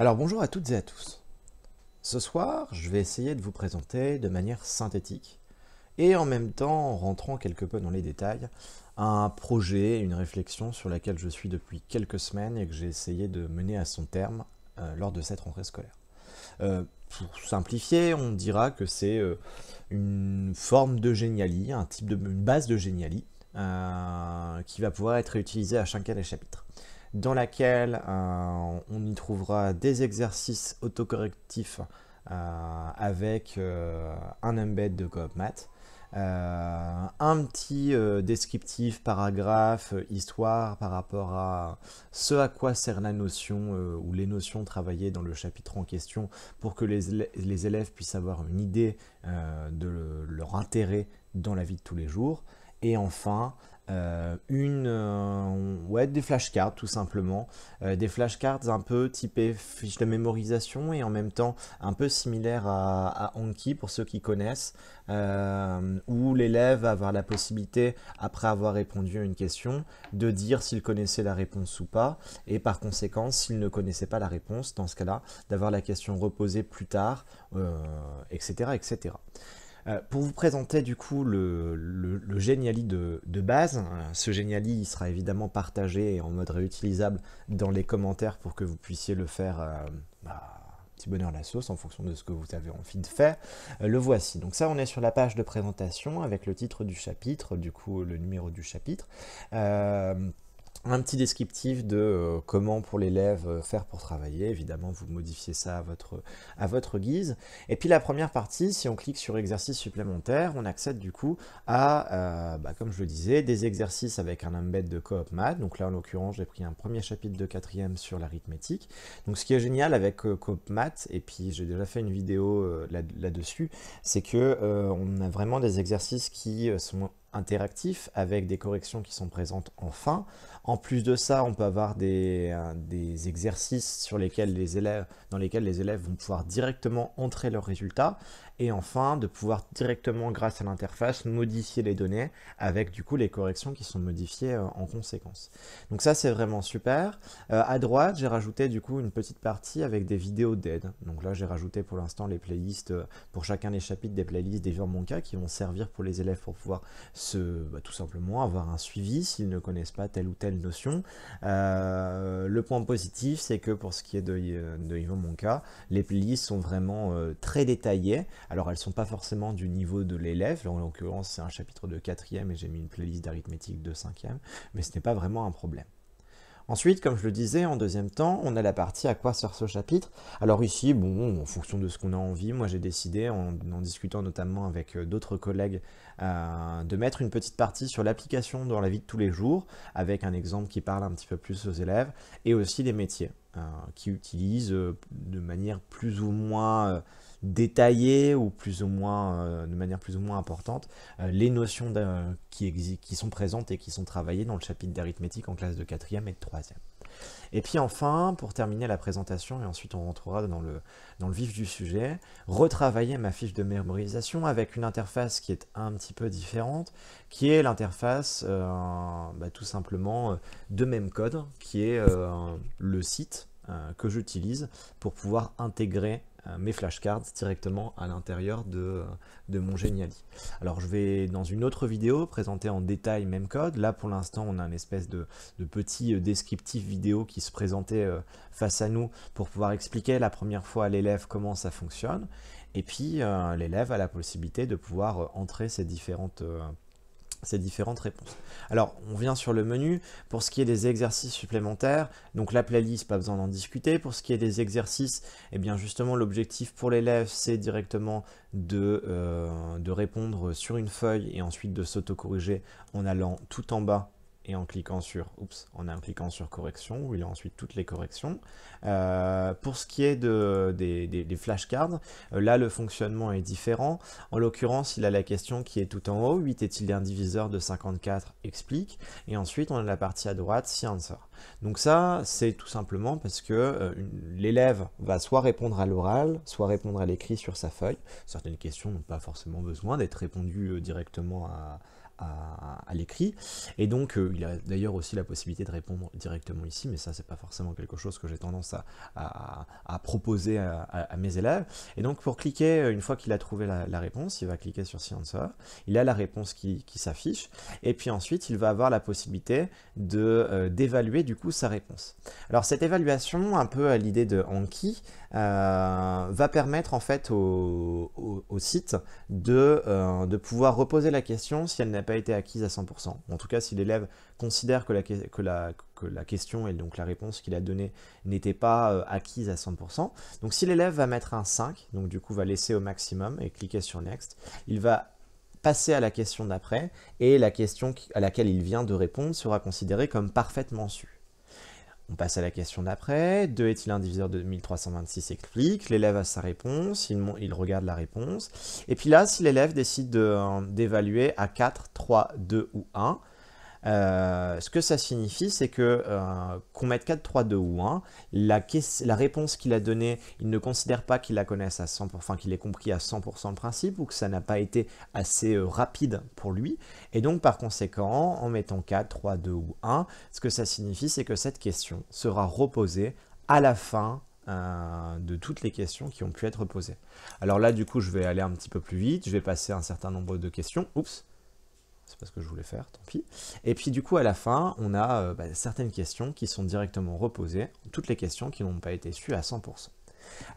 Alors bonjour à toutes et à tous. Ce soir, je vais essayer de vous présenter de manière synthétique et en même temps en rentrant quelque peu dans les détails un projet, une réflexion sur laquelle je suis depuis quelques semaines et que j'ai essayé de mener à son terme euh, lors de cette rentrée scolaire. Euh, pour simplifier, on dira que c'est euh, une forme de génialie, un type de, une base de génialie qui va pouvoir être réutilisée à chacun des chapitres dans laquelle euh, on y trouvera des exercices autocorrectifs euh, avec euh, un embed de CoopMath, un petit descriptif, paragraphe, histoire par rapport à ce à quoi sert la notion ou les notions travaillées dans le chapitre en question pour que les, les élèves puissent avoir une idée de leur intérêt dans la vie de tous les jours. Et enfin, euh, une, euh, ouais, des flashcards tout simplement, euh, des flashcards un peu typés fiches de mémorisation et en même temps un peu similaire à, Anki pour ceux qui connaissent, où l'élève va avoir la possibilité, après avoir répondu à une question, de dire s'il connaissait la réponse ou pas, et par conséquent, s'il ne connaissait pas la réponse, dans ce cas-là, d'avoir la question reposée plus tard, etc. etc. Euh, pour vous présenter du coup le, le, de, base, hein, ce Geniali il sera évidemment partagé en mode réutilisable dans les commentaires pour que vous puissiez le faire à euh, bah, petit bonheur la sauce en fonction de ce que vous avez envie de faire. Euh, le voici. Donc ça, on est sur la page de présentation avec le titre du chapitre, du coup le numéro du chapitre un petit descriptif de euh, comment pour l'élève euh, faire pour travailler. Évidemment, vous modifiez ça à votre, à votre guise. Et puis la première partie, si on clique sur exercice supplémentaire, on accède du coup à, euh, bah, comme je le disais, des exercices avec un embed de CoopMath. Donc là, en l'occurrence, j'ai pris un premier chapitre de quatrième sur l'arithmétique. Donc ce qui est génial avec CoopMath, et puis j'ai déjà fait une vidéo là-dessus, c'est que on a vraiment des exercices qui sont interactif avec des corrections qui sont présentes en fin. En plus de ça, on peut avoir des, euh, des, exercices sur lesquels les élèves, dans lesquels les élèves vont pouvoir directement entrer leurs résultats et enfin de pouvoir directement grâce à l'interface modifier les données avec du coup les corrections qui sont modifiées euh, en conséquence. Donc ça c'est vraiment super. Euh, à droite j'ai rajouté du coup une petite partie avec des vidéos d'aide. Donc là j'ai rajouté pour l'instant les playlists euh, pour chacun des chapitres des playlists des mon qui vont servir pour les élèves pour pouvoir se bah, tout simplement avoir un suivi s'ils ne connaissent pas telle ou telle notion. le point positif c'est que pour ce qui est de, de Manka, les playlists sont vraiment très détaillées alors elles ne sont pas forcément du niveau de l'élève, en l'occurrence c'est un chapitre de quatrième et j'ai mis une playlist d'arithmétique de cinquième, mais ce n'est pas vraiment un problème. Ensuite, comme je le disais, en deuxième temps, on a la partie à quoi sert ce chapitre. Alors ici, bon, en fonction de ce qu'on a envie, moi j'ai décidé, en, discutant notamment avec euh, d'autres collègues, euh, de mettre une petite partie sur l'application dans la vie de tous les jours, avec un exemple qui parle un petit peu plus aux élèves, et aussi des métiers, euh, qui utilisent de manière plus ou moins détailler ou plus ou moins euh, de manière plus ou moins importante euh, les notions qui, qui sont présentes et qui sont travaillées dans le chapitre d'arithmétique en classe de quatrième et de troisième. Et puis enfin, pour terminer la présentation, et ensuite on rentrera dans le, dans le vif du sujet, retravailler ma fiche de mémorisation avec une interface qui est un petit peu différente, qui est l'interface euh, bah, tout simplement de même code, qui est le site euh, que j'utilise pour pouvoir intégrer euh, mes flashcards directement à l'intérieur euh, de, mon Geniali. Alors je vais dans une autre vidéo présenter en détail même code. Là pour l'instant on a une espèce de, de, petit descriptif vidéo qui se présentait face à nous pour pouvoir expliquer la première fois à l'élève comment ça fonctionne. Et puis l'élève a la possibilité de pouvoir entrer ces différentes ces différentes réponses. Alors, on vient sur le menu. Pour ce qui est des exercices supplémentaires, donc la playlist, pas besoin d'en discuter. Pour ce qui est des exercices, eh bien justement, l'objectif pour l'élève, c'est directement de, euh, répondre sur une feuille et ensuite de s'autocorriger en allant tout en bas et en cliquant sur, oups, en sur correction, où il a ensuite toutes les corrections. Euh, pour ce qui est de, des, flashcards, euh, là le fonctionnement est différent. En l'occurrence, il a la question qui est tout en haut, 8 est-il un diviseur de 54 Explique. Et ensuite, on a la partie à droite, si answer. Donc ça, c'est tout simplement parce que euh, l'élève va soit répondre à l'oral, soit répondre à l'écrit sur sa feuille. Certaines questions n'ont pas forcément besoin d'être répondues directement à, à, l'écrit. Et donc, euh, il a d'ailleurs aussi la possibilité de répondre directement ici, mais ça, c'est pas forcément quelque chose que j'ai tendance à, proposer à, mes élèves. Et donc, pour cliquer, euh, une fois qu'il a trouvé la, réponse, il va cliquer sur Science. Il a la réponse qui, s'affiche. Et puis ensuite, il va avoir la possibilité euh, d'évaluer du coup sa réponse. Alors, cette évaluation, un peu à l'idée de Anki, va permettre en fait au, site de, de pouvoir reposer la question si elle n'est pas été acquise à 100%. En tout cas, si l'élève considère que la, question et donc la réponse qu'il a donnée n'était pas euh, acquise à 100%, donc si l'élève va mettre un 5, donc du coup va laisser au maximum et cliquer sur Next, il va passer à la question d'après et la question à laquelle il vient de répondre sera considérée comme parfaitement sûre. On passe à la question d'après. 2 est-il un diviseur de 1326 explique, l'élève a sa réponse, il, regarde la réponse. Et puis là, si l'élève décide euh, d'évaluer à 4, 3, 2 ou 1, euh, ce que ça signifie, c'est que euh, qu'on mette 4, 3, 2 ou 1, la, réponse qu'il a donnée, il ne considère pas qu'il la connaisse à 100%, enfin qu'il ait compris à 100% le principe, ou que ça n'a pas été assez euh, rapide pour lui. Et donc par conséquent, en mettant 4, 3, 2 ou 1, ce que ça signifie, c'est que cette question sera reposée à la fin de toutes les questions qui ont pu être posées. Alors là, du coup, je vais aller un petit peu plus vite, je vais passer un certain nombre de questions. Oups c'est pas ce que je voulais faire, tant pis. Et puis du coup, à la fin, on a euh, bah, certaines questions qui sont directement reposées, toutes les questions qui n'ont pas été sues à 100%.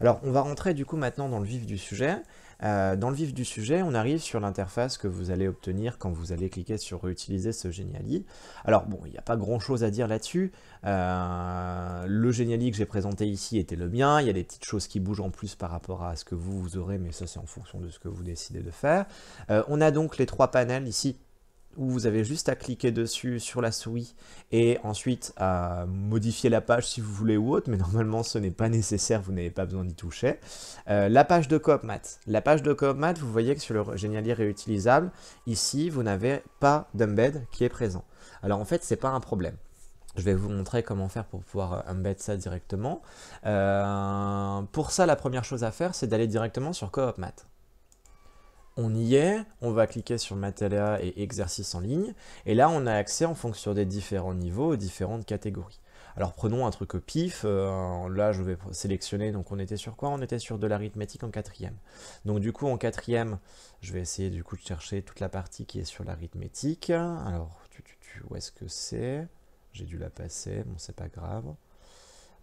Alors, on va rentrer du coup maintenant dans le vif du sujet. Euh, dans le vif du sujet, on arrive sur l'interface que vous allez obtenir quand vous allez cliquer sur « Réutiliser ce Geniali ». Alors bon, il n'y a pas grand-chose à dire là-dessus. Euh, le Geniali que j'ai présenté ici était le mien. Il y a des petites choses qui bougent en plus par rapport à ce que vous, vous aurez, mais ça c'est en fonction de ce que vous décidez de faire. on a donc les trois panels ici où vous avez juste à cliquer dessus sur la souris et ensuite à modifier la page si vous voulez ou autre, mais normalement ce n'est pas nécessaire, vous n'avez pas besoin d'y toucher. Euh, la page de CoopMath. La page de mat, vous voyez que sur le génialier réutilisable, ici vous n'avez pas d'embed qui est présent. Alors en fait, c'est pas un problème. Je vais vous montrer comment faire pour pouvoir euh, embed ça directement. Euh, pour ça, la première chose à faire, c'est d'aller directement sur CoopMath on y est, on va cliquer sur Matéria et exercice en ligne, et là on a accès en fonction des différents niveaux, aux différentes catégories. Alors prenons un truc au pif, euh, là je vais sélectionner, donc on était sur quoi On était sur de l'arithmétique en quatrième. Donc du coup en quatrième, je vais essayer du coup de chercher toute la partie qui est sur l'arithmétique. Alors, tu, tu, où est-ce que c'est J'ai dû la passer, bon c'est pas grave.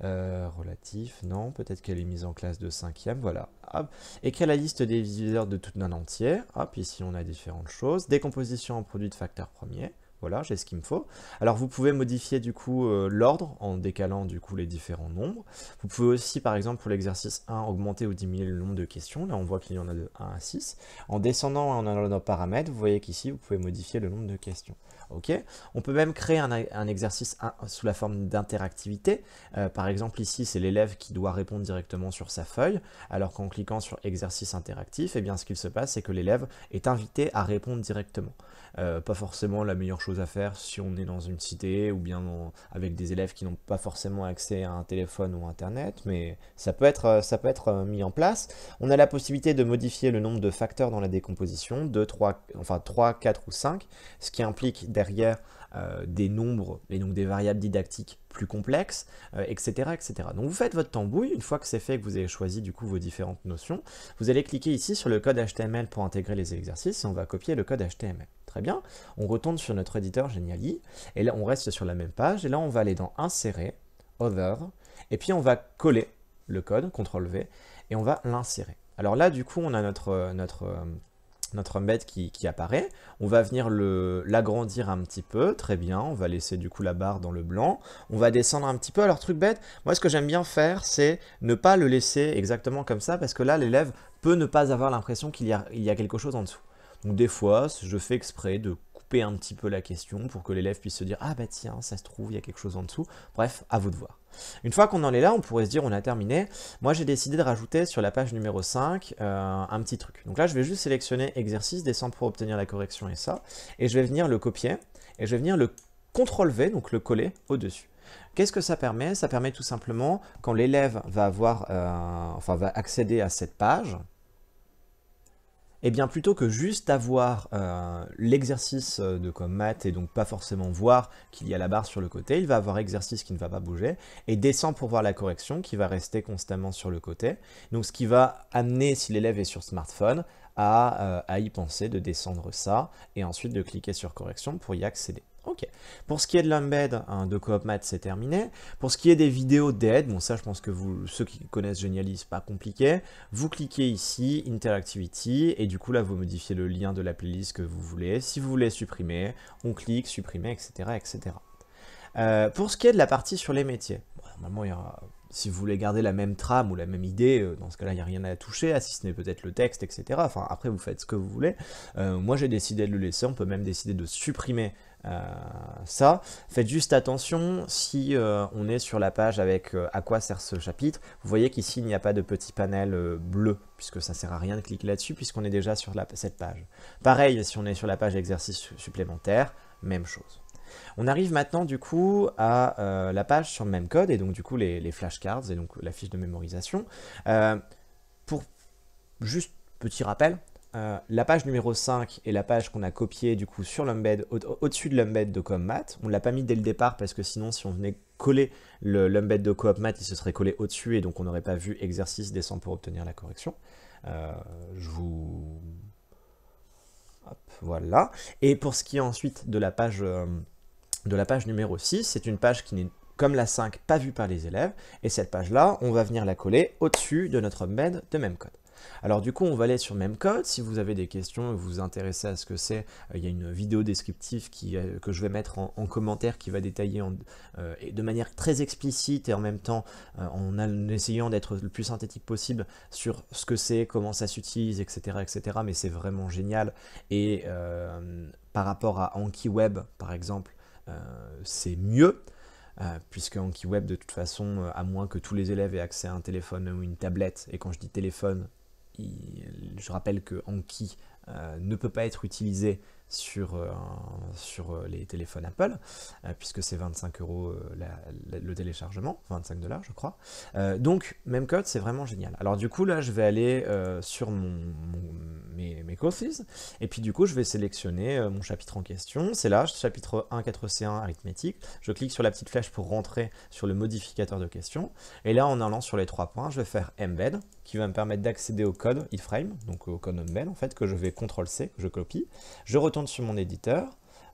Euh, relatif, non, peut-être qu'elle est mise en classe de cinquième, voilà. Hop. Écrire la liste des diviseurs de tout un entier, hop, ici on a différentes choses. Décomposition en produit de facteurs premiers, voilà, j'ai ce qu'il me faut. Alors vous pouvez modifier du coup euh, l'ordre en décalant du coup les différents nombres. Vous pouvez aussi par exemple pour l'exercice 1 augmenter ou diminuer le nombre de questions. Là on voit qu'il y en a de 1 à 6. En descendant en allant dans paramètres, vous voyez qu'ici vous pouvez modifier le nombre de questions. Ok. On peut même créer un, exercice 1 sous la forme d'interactivité. Euh, par exemple ici c'est l'élève qui doit répondre directement sur sa feuille. Alors qu'en cliquant sur exercice interactif, eh bien ce qu'il se passe c'est que l'élève est invité à répondre directement. Euh, pas forcément la meilleure chose à faire si on est dans une cité ou bien avec des élèves qui n'ont pas forcément accès à un téléphone ou internet, mais ça peut, être, ça peut être euh, mis en place. On a la possibilité de modifier le nombre de facteurs dans la décomposition, 2, 3, enfin 3, 4 ou 5, ce qui implique derrière euh, des nombres et donc des variables didactiques plus complexes, etc., etc. Donc vous faites votre tambouille, une fois que c'est fait, que vous avez choisi du coup vos différentes notions, vous allez cliquer ici sur le code HTML pour intégrer les exercices et on va copier le code HTML. Très bien. On retourne sur notre éditeur Geniali. Et là, on reste sur la même page. Et là, on va aller dans Insérer, Other. Et puis, on va coller le code, CTRL-V, et on va l'insérer. Alors là, du coup, on a notre, notre, euh, notre embed qui, apparaît. On va venir l'agrandir un petit peu. Très bien. On va laisser du coup la barre dans le blanc. On va descendre un petit peu. Alors, truc bête, moi, ce que j'aime bien faire, c'est ne pas le laisser exactement comme ça, parce que là, l'élève peut ne pas avoir l'impression qu'il y a quelque chose en dessous. Donc des fois, je fais exprès de couper un petit peu la question pour que l'élève puisse se dire Ah bah tiens, ça se trouve, il y a quelque chose en dessous. Bref, à vous de voir. Une fois qu'on en est là, on pourrait se dire on a terminé. Moi j'ai décidé de rajouter sur la page numéro 5 euh, un petit truc. Donc là je vais juste sélectionner exercice, descendre pour obtenir la correction et ça. Et je vais venir le copier et je vais venir le CTRL V, donc le coller au-dessus. Qu'est-ce que ça permet Ça permet tout simplement quand l'élève va avoir, euh, enfin va accéder à cette page, et eh bien plutôt que juste avoir euh, l'exercice euh, de comme et donc pas forcément voir qu'il y a la barre sur le côté, il va avoir exercice qui ne va pas bouger et descend pour voir la correction qui va rester constamment sur le côté. Donc ce qui va amener, si l'élève est sur smartphone, à euh, y penser, de descendre ça et ensuite de cliquer sur correction pour y accéder. Ok. Pour ce qui est de l'embed, hein, de CoopMath, c'est terminé. Pour ce qui est des vidéos d'aide, bon ça je pense que vous, ceux qui connaissent Geniali, c'est pas compliqué. Vous cliquez ici, Interactivity, et du coup là vous modifiez le lien de la playlist que vous voulez. Si vous voulez supprimer, on clique, supprimer, etc. etc. Euh, pour ce qui est de la partie sur les métiers, normalement si vous voulez garder la même trame ou la même idée, euh, dans ce cas-là, il n'y a rien à toucher, si ce n'est peut-être le texte, etc. Enfin, après, vous faites ce que vous voulez. Euh, moi, j'ai décidé de le laisser. On peut même décider de supprimer euh, ça. Faites juste attention si euh, on est sur la page avec euh, à quoi sert ce chapitre. Vous voyez qu'ici, il n'y a pas de petit panel bleu, puisque ça sert à rien de cliquer là-dessus, puisqu'on est déjà sur la, cette page. Pareil, si on est sur la page exercice supplémentaire, même chose. On arrive maintenant du coup à la page sur le même code et donc du coup les, flashcards et donc la fiche de mémorisation. pour juste petit rappel, euh, la page numéro 5 est la page qu'on a copiée du coup sur l'embed, au-dessus de l'embed de CoopMath. On ne l'a pas mis dès le départ parce que sinon si on venait coller l'embed de CoopMath, il se serait collé au-dessus et donc on n'aurait pas vu exercice descendre pour obtenir la correction. Euh, je vous... voilà. Et pour ce qui est ensuite de la page, euh, de la page numéro 6, c'est une page qui n'est comme la 5, pas vue par les élèves. Et cette page-là, on va venir la coller au-dessus de notre embed de même code. Alors du coup, on va aller sur même code. Si vous avez des questions vous vous intéressez à ce que c'est, euh, il y a une vidéo descriptive euh, que je vais mettre en, commentaire qui va détailler euh, de manière très explicite et en même temps en, essayant d'être le plus synthétique possible sur ce que c'est, comment ça s'utilise, etc., etc. Mais c'est vraiment génial. Et par rapport à AnkiWeb, par exemple, c'est mieux puisque AnkiWeb, de toute façon, à moins que tous les élèves aient accès à un téléphone ou une tablette, et quand je dis téléphone, euh, je rappelle que Anki euh, ne peut pas être utilisé sur, euh, sur euh, les téléphones Apple, euh, puisque c'est 25 euros le téléchargement, 25 dollars je crois. donc, même code, c'est vraiment génial. Alors du coup, là, je vais aller sur mon, mes, mes et puis du coup, je vais sélectionner mon chapitre en question. C'est là, chapitre 1, 4C1, arithmétique. Je clique sur la petite flèche pour rentrer sur le modificateur de question. Et là, en allant sur les trois points, je vais faire embed, qui va me permettre d'accéder au code iframe, donc au code embed en fait, que je vais CTRL-C, je copie. Je retourne sur mon éditeur.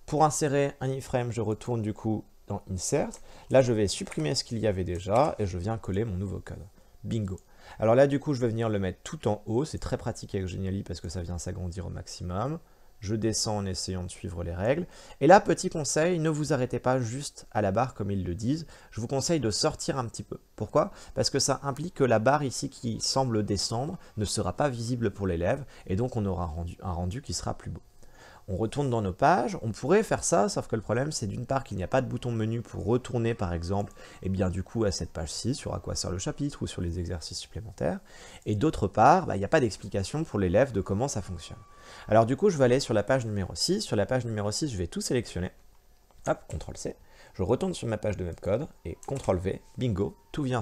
Pour insérer un iframe, je retourne du coup dans Insert. Là, je vais supprimer ce qu'il y avait déjà et je viens coller mon nouveau code. Bingo. Alors là, du coup, je vais venir le mettre tout en haut. C'est très pratique avec Geniali parce que ça vient s'agrandir au maximum. Je descends en essayant de suivre les règles. Et là, petit conseil, ne vous arrêtez pas juste à la barre comme ils le disent. Je vous conseille de sortir un petit peu. Pourquoi Parce que ça implique que la barre ici qui semble descendre ne sera pas visible pour l'élève et donc on aura rendu, un rendu qui sera plus beau on retourne dans nos pages, on pourrait faire ça, sauf que le problème c'est d'une part qu'il n'y a pas de bouton menu pour retourner par exemple, et eh bien du coup à cette page-ci, sur à quoi sert le chapitre ou sur les exercices supplémentaires, et d'autre part, bah, il n'y a pas d'explication pour l'élève de comment ça fonctionne. Alors du coup je vais aller sur la page numéro 6, sur la page numéro 6 je vais tout sélectionner, hop, CTRL-C, je retourne sur ma page de webcode et CTRL V, bingo, tout vient,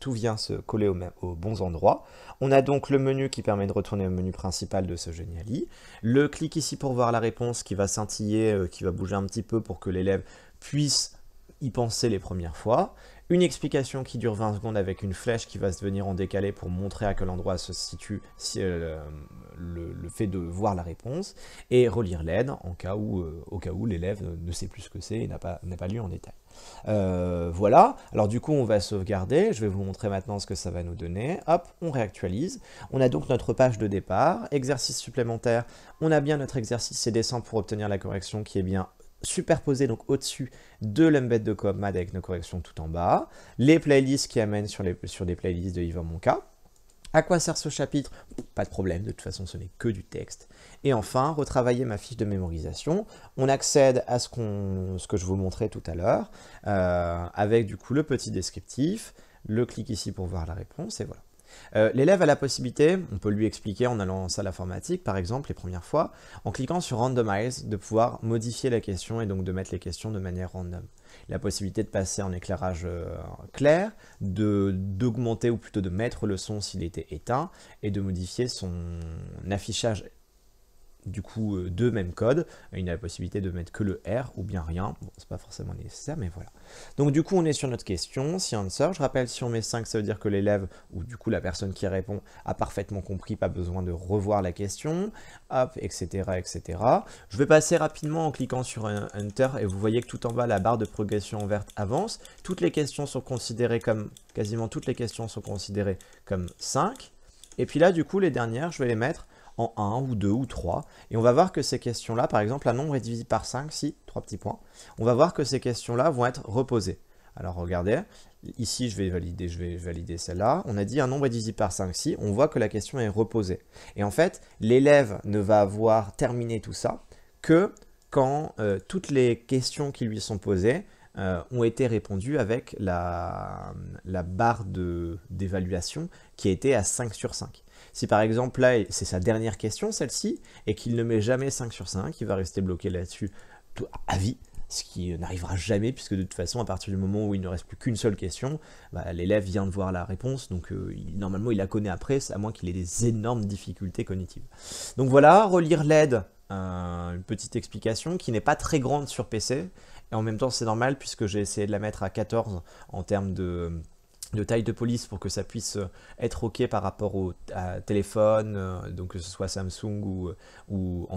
tout vient se coller au aux bons endroits. On a donc le menu qui permet de retourner au menu principal de ce Geniali, le clic ici pour voir la réponse qui va scintiller, euh, qui va bouger un petit peu pour que l'élève puisse y penser les premières fois, une explication qui dure 20 secondes avec une flèche qui va se venir en décalé pour montrer à quel endroit se situe euh, le, fait de voir la réponse, et relire l'aide en cas où, euh, au cas où l'élève ne sait plus ce que c'est et n'a pas, pas lu en détail. Euh, voilà, alors du coup on va sauvegarder, je vais vous montrer maintenant ce que ça va nous donner, hop, on réactualise, on a donc notre page de départ, exercice supplémentaire, on a bien notre exercice c'est descend pour obtenir la correction qui est bien superposé donc au-dessus de l'embed de command avec nos corrections tout en bas, les playlists qui amènent sur, les, sur des playlists de Yvan Monca. À quoi sert ce chapitre Pas de problème, de toute façon ce n'est que du texte. Et enfin, retravailler ma fiche de mémorisation. On accède à ce, ce que je vous montrais tout à l'heure, euh, avec du coup le petit descriptif, le clic ici pour voir la réponse, et voilà. Euh, l'élève a la possibilité, on peut lui expliquer en allant en salle informatique par exemple les premières fois, en cliquant sur Randomize, de pouvoir modifier la question et donc de mettre les questions de manière random. La possibilité de passer en éclairage euh, clair, d'augmenter ou plutôt de mettre le son s'il était éteint et de modifier son affichage du coup euh, deux mêmes codes. Il y a la possibilité de mettre que le R ou bien rien. c'est pas forcément nécessaire, mais voilà. Donc du coup, on est sur notre question. Si on sort, je rappelle, sur on met 5, ça veut dire que l'élève, ou du coup la personne qui répond, a parfaitement compris, pas besoin de revoir la question, hop, etc., etc. Je vais passer rapidement en cliquant sur un Enter, et vous voyez que tout en bas, la barre de progression verte avance. Toutes les questions sont considérées comme, quasiment toutes les questions sont considérées comme 5. Et puis là, du coup, les dernières, je vais les mettre en 1 ou 2 ou 3. Et on va voir que ces questions-là, par exemple, un nombre est divisé par 5, si, Trois petits points, on va voir que ces questions-là vont être reposées. Alors regardez, ici je vais valider, je vais valider celle-là. On a dit un nombre est divisé par 5, si, on voit que la question est reposée. Et en fait, l'élève ne va avoir terminé tout ça que quand euh, toutes les questions qui lui sont posées euh, ont été répondues avec la, la barre d'évaluation qui était à 5 sur 5. Si par exemple là, c'est sa dernière question, celle-ci, et qu'il ne met jamais 5 sur 5, il va rester bloqué là-dessus à vie, ce qui n'arrivera jamais, puisque de toute façon, à partir du moment où il ne reste plus qu'une seule question, bah, l'élève vient de voir la réponse, donc euh, normalement il la connaît après, à moins qu'il ait des énormes difficultés cognitives. Donc voilà, relire l'aide, euh, une petite explication qui n'est pas très grande sur PC, et en même temps c'est normal, puisque j'ai essayé de la mettre à 14 en termes de de taille de police pour que ça puisse euh, être OK par rapport au téléphone, euh, donc que ce soit Samsung euh, ou,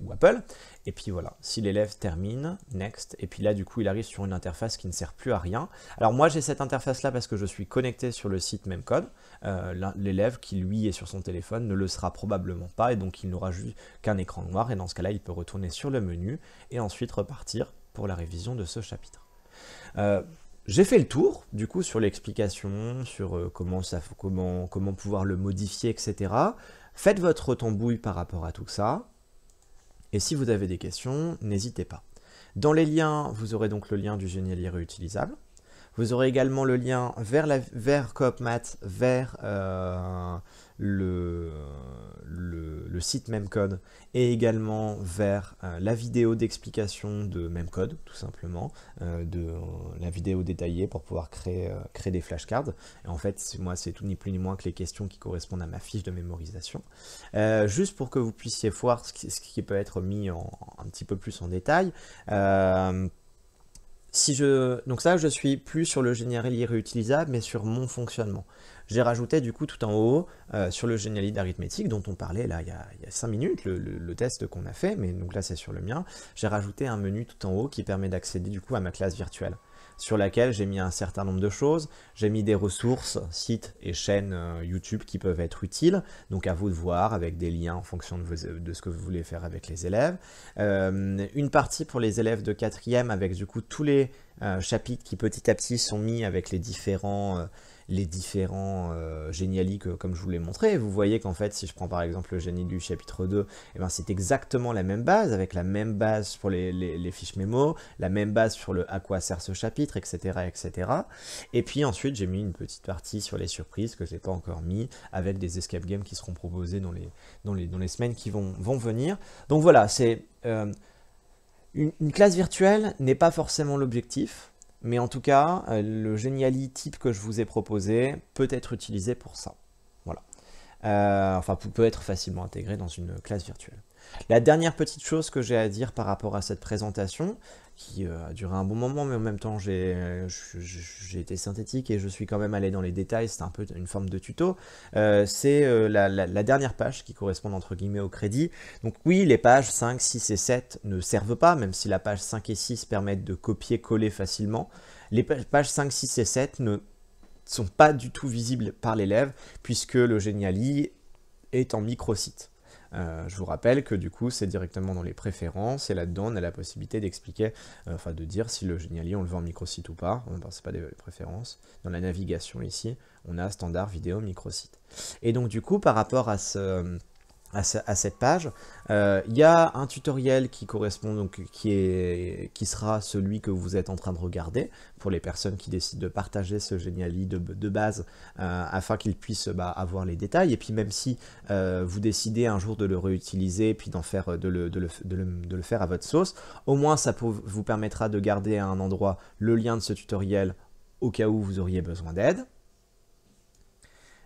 ou, Apple. Et puis voilà, si l'élève termine, next, et puis là du coup il arrive sur une interface qui ne sert plus à rien. Alors moi j'ai cette interface là parce que je suis connecté sur le site même l'élève qui lui est sur son téléphone ne le sera probablement pas et donc il n'aura juste qu'un écran noir et dans ce cas là il peut retourner sur le menu et ensuite repartir pour la révision de ce chapitre. J'ai fait le tour, du coup, sur l'explication, sur euh, comment, ça, comment, comment pouvoir le modifier, etc. Faites votre tambouille par rapport à tout ça. Et si vous avez des questions, n'hésitez pas. Dans les liens, vous aurez donc le lien du génialier réutilisable. Vous aurez également le lien vers, la, vers CoopMat, vers euh, le, le, site Memcode et également vers euh, la vidéo d'explication de Memcode, tout simplement, euh, de la vidéo détaillée pour pouvoir créer, créer des flashcards. Et en fait, moi, c'est tout ni plus ni moins que les questions qui correspondent à ma fiche de mémorisation. juste pour que vous puissiez voir ce qui, peut être mis en, un petit peu plus en détail si Donc ça, je suis plus sur le génialité réutilisable, mais sur mon fonctionnement. J'ai rajouté du coup tout en haut euh, sur le génialité d'arithmétique dont on parlait là il y a, 5 minutes, le, le test qu'on a fait, mais donc là c'est sur le mien. J'ai rajouté un menu tout en haut qui permet d'accéder du coup à ma classe virtuelle sur laquelle j'ai mis un certain nombre de choses. J'ai mis des ressources, sites et chaînes euh, YouTube qui peuvent être utiles, donc à vous de voir avec des liens en fonction de, ce que vous voulez faire avec les élèves. Euh, une partie pour les élèves de quatrième avec du coup tous les euh, chapitres qui petit à petit sont mis avec les différents les différents euh, euh, comme je vous l'ai montré. Vous voyez qu'en fait, si je prends par exemple le génie du chapitre 2, eh ben, c'est exactement la même base, avec la même base pour les, fiches mémo, la même base sur le à quoi sert ce chapitre, etc. etc. Et puis ensuite, j'ai mis une petite partie sur les surprises que je n'ai pas encore mis, avec des escape games qui seront proposés dans les, dans dans les semaines qui vont, venir. Donc voilà, c'est... Euh, une classe virtuelle n'est pas forcément l'objectif, mais en tout cas, euh, le Geniali type que je vous ai proposé peut être utilisé pour ça. Voilà. Euh, enfin, peut être facilement intégré dans une classe virtuelle. La dernière petite chose que j'ai à dire par rapport à cette présentation, qui euh, a duré un bon moment, mais en même temps euh, j'ai été synthétique et je suis quand même allé dans les détails, c'est un peu une forme de tuto, euh, c'est la, dernière page qui correspond entre guillemets au crédit. Donc oui, les pages 5, 6 et 7 ne servent pas, même si la page 5 et 6 permettent de copier-coller facilement. Les pages 5, 6 et 7 ne sont pas du tout visibles par l'élève, puisque le Geniali est en microsite. Euh, je vous rappelle que du coup, c'est directement dans les préférences, et là-dedans, on a la possibilité d'expliquer, euh, enfin de dire si le Geniali, on le vend en microsite ou pas. On ben, c'est pas des préférences. Dans la navigation ici, on a standard vidéo microsite. Et donc du coup, par rapport à ce à, cette page. Il euh, y a un tutoriel qui correspond, donc qui, est, qui sera celui que vous êtes en train de regarder pour les personnes qui décident de partager ce Geniali de, base euh, afin qu'ils puissent bah, avoir les détails. Et puis même si euh, vous décidez un jour de le réutiliser puis d'en faire, de le, faire à votre sauce, au moins ça vous permettra de garder à un endroit le lien de ce tutoriel au cas où vous auriez besoin d'aide.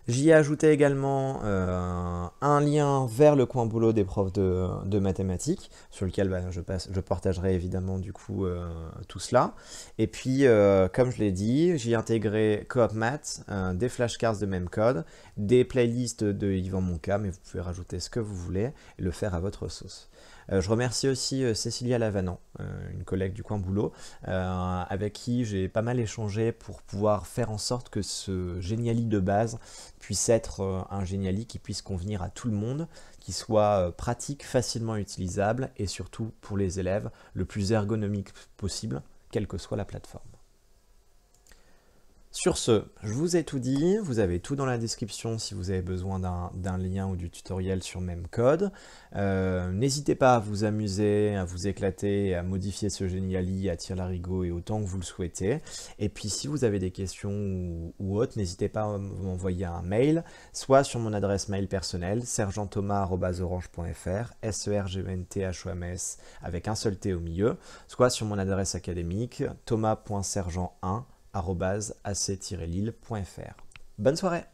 J'y ai ajouté également euh, un lien vers le coin boulot des profs de, mathématiques, sur lequel bah, je, partagerai évidemment du coup euh, tout cela. Et puis, euh, comme je l'ai dit, j'y ai intégré CoopMath, des flashcards de même code, des playlists de Yvan Monca, mais vous pouvez rajouter ce que vous voulez et le faire à votre sauce. Euh, je remercie aussi euh, Cécilia Lavanant, euh, une collègue du coin boulot, avec qui j'ai pas mal échangé pour pouvoir faire en sorte que ce géniali de base puisse être un géniali qui puisse convenir à tout le monde, qui soit pratique, facilement utilisable et surtout pour les élèves le plus ergonomique possible, quelle que soit la plateforme. Sur ce, je vous ai tout dit, vous avez tout dans la description si vous avez besoin d'un lien ou du tutoriel sur même code. Euh, n'hésitez pas à vous amuser, à vous éclater, à modifier ce Geniali, à tirer l'arigot et autant que vous le souhaitez. Et puis si vous avez des questions ou, autres, n'hésitez pas à m'envoyer un mail, soit sur mon adresse mail personnelle, sergentthomas.orange.fr s e r g e n t h o m s avec un seul T au milieu, soit sur mon adresse académique, thomas.sergent1 lillefr Bonne soirée